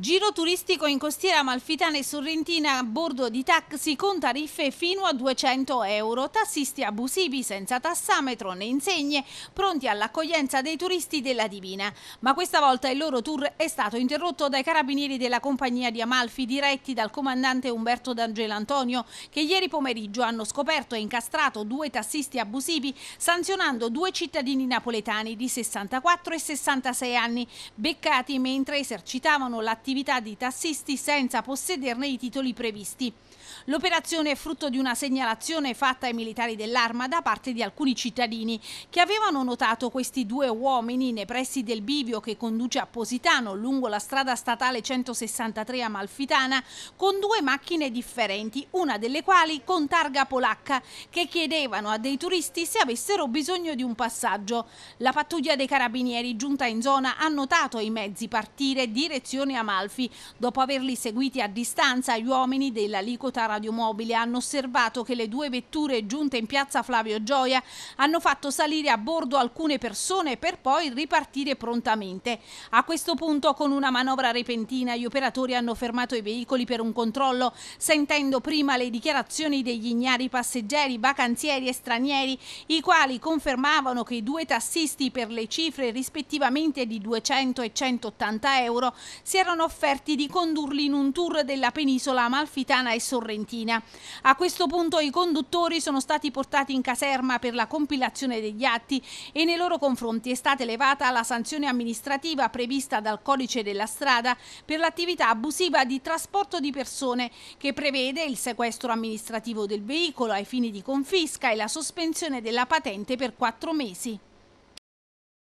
Giro turistico in costiera amalfitana e sorrentina a bordo di taxi con tariffe fino a 200 euro, tassisti abusivi senza tassametro né insegne, pronti all'accoglienza dei turisti della Divina. Ma questa volta il loro tour è stato interrotto dai carabinieri della compagnia di Amalfi diretti dal comandante Umberto D'Angelo Antonio che ieri pomeriggio hanno scoperto e incastrato due tassisti abusivi sanzionando due cittadini napoletani di 64 e 66 anni beccati mentre esercitavano l'attività l'attività di tassisti senza possederne i titoli previsti. L'operazione è frutto di una segnalazione fatta ai militari dell'arma da parte di alcuni cittadini che avevano notato questi due uomini nei pressi del bivio che conduce a Positano lungo la strada statale 163 Amalfitana con due macchine differenti, una delle quali con targa polacca che chiedevano a dei turisti se avessero bisogno di un passaggio. La pattuglia dei carabinieri giunta in zona ha notato i mezzi partire direzione Amalfi Alfi. Dopo averli seguiti a distanza, gli uomini dell'alicota radiomobile hanno osservato che le due vetture giunte in piazza Flavio Gioia hanno fatto salire a bordo alcune persone per poi ripartire prontamente. A questo punto, con una manovra repentina, gli operatori hanno fermato i veicoli per un controllo, sentendo prima le dichiarazioni degli ignari passeggeri, vacanzieri e stranieri, i quali confermavano che i due tassisti per le cifre rispettivamente di 200 e 180 euro si erano furono offerti di condurli in un tour della penisola amalfitana e sorrentina. A questo punto i conduttori sono stati portati in caserma per la compilazione degli atti e nei loro confronti è stata elevata la sanzione amministrativa prevista dal codice della strada per l'attività abusiva di trasporto di persone che prevede il sequestro amministrativo del veicolo ai fini di confisca e la sospensione della patente per quattro mesi.